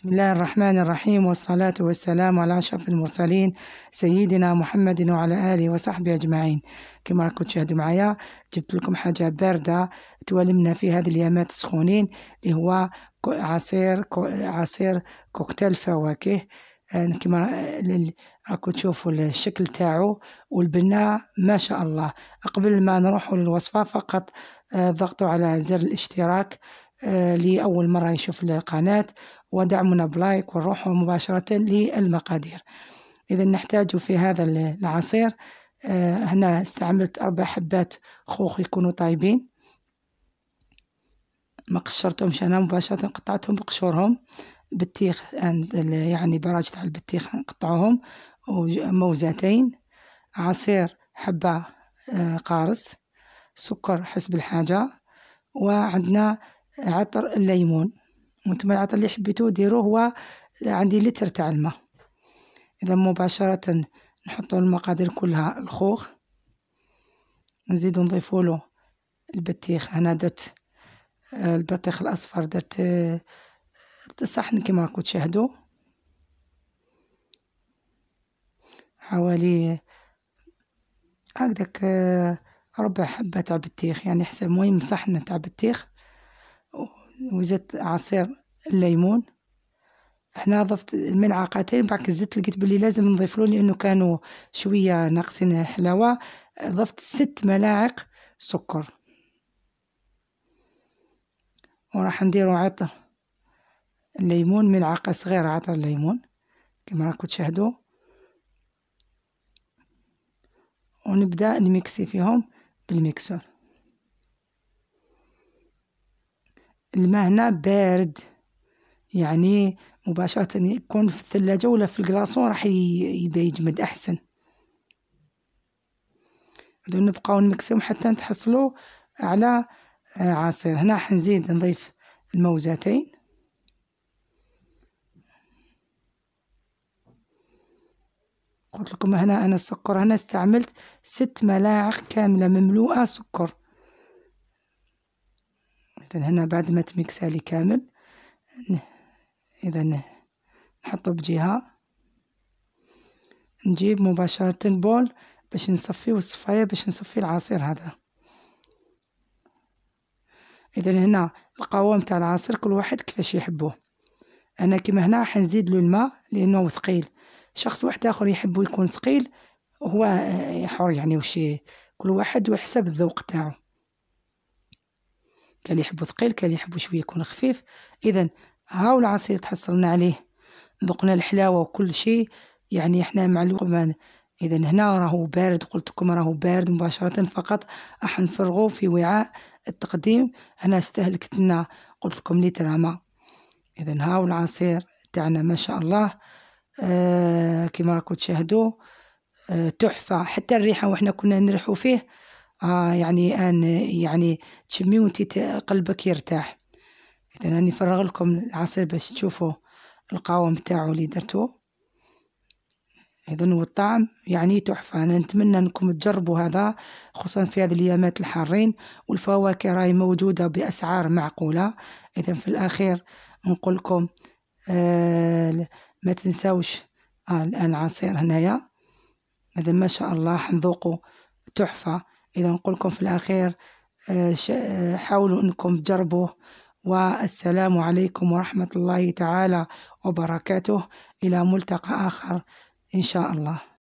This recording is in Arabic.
بسم الله الرحمن الرحيم والصلاة والسلام على أشرف المرسلين سيدنا محمد وعلى آله وصحبه أجمعين كما راكم تشاهدوا معايا جبت لكم حاجة باردة تولمنا في هذه اليامات السخونين اللي هو عصير كو عصير كوكتيل فواكه يعني كما راكم تشوفوا الشكل تاعو والبناء ما شاء الله قبل ما نروحوا للوصفة فقط آه، ضغطوا على زر الاشتراك آه، لأول مرة يشوف القناة ودعمنا بلايك ونروحوا مباشرة للمقادير إذا نحتاج في هذا العصير آه، هنا استعملت أربع حبات خوخ يكونوا طايبين ما قشرتهمش أنا مباشرة قطعتهم بقشورهم بتيخ يعني براج على البتيخ نقطعوهم وموزتين عصير حبة آه، قارص سكر حسب الحاجة وعندنا عطر الليمون وانتم العطر اللي حبيتو ديروه هو عندي لتر تاع الماء اذا مباشره نحطو المقادير كلها الخوخ نزيدو نضيفو له البطيخ انا درت آه، البطيخ الاصفر درت الصحن آه، كيما راكم تشاهدوا حوالي هكذاك آه، ربع حبه تاع بطيخ يعني حسب المهم صحن تاع بطيخ وزدت عصير الليمون هنا ضفت ملعقتين بعد الزيت لقيت بلي لازم نضيفلو لانه كانوا شويه ناقصين حلاوه ضفت ست ملاعق سكر وراح نديرو عطر الليمون ملعقه صغيره عطر الليمون كما راكم تشاهدوا ونبدا نميكسي فيهم بالميكسور الماء هنا بارد يعني مباشرة يكون في الثلاجة ولا في الكلاصون راح يبدا يجمد أحسن هادو نبقاو نمكسيهم حتى نتحصلوا على آه، عصير هنا حنزيد نضيف الموزتين قلت لكم هنا انا السكر هنا استعملت ست ملاعق كامله مملوءه سكر إذا هنا بعد ما تميكس لي كامل إذا نحطو بجهة نجيب مباشرة بول باش نصفي الصفاية باش نصفي العصير هذا إذا هنا القوام تاع العصير كل واحد كيفاش يحبوه أنا كيما هنا راح نزيد له الماء لأنه ثقيل شخص واحد آخر يحبو يكون ثقيل هو آه، حر يعني وشي كل واحد وحسب الذوق تاعو كان يحبو ثقيل كان يحبو شويه يكون خفيف اذا هاو العصير تحصلنا عليه ذقنا الحلاوه وكل شيء يعني احنا مع الوقت اذا هنا راهو بارد قلت لكم راهو بارد مباشره فقط راح نفرغو في وعاء التقديم هنا استهلكت لنا قلت لكم لتر ما اذا هاو العصير تاعنا ما شاء الله آه كما راكم تشاهدوا آه تحفه حتى الريحه وحنا كنا نريحو فيه آه يعني أن يعني تشمي وانت قلبك يرتاح إذا راني نفرغ لكم العصير باش تشوفوا القوام تاعو اللي درتو إذا والطعم يعني تحفة أنا نتمنى أنكم تجربوا هذا خصوصا في هذه الأيامات الحارين والفواكه راهي موجودة بأسعار معقولة إذا في الأخير نقول لكم آه ما تنساوش آه الآن عصير هنايا إذا ما شاء الله حنذوقوا تحفة إذا نقول لكم في الأخير آه، آه، حاولوا أنكم تجربوا والسلام عليكم ورحمة الله تعالى وبركاته إلى ملتقى آخر إن شاء الله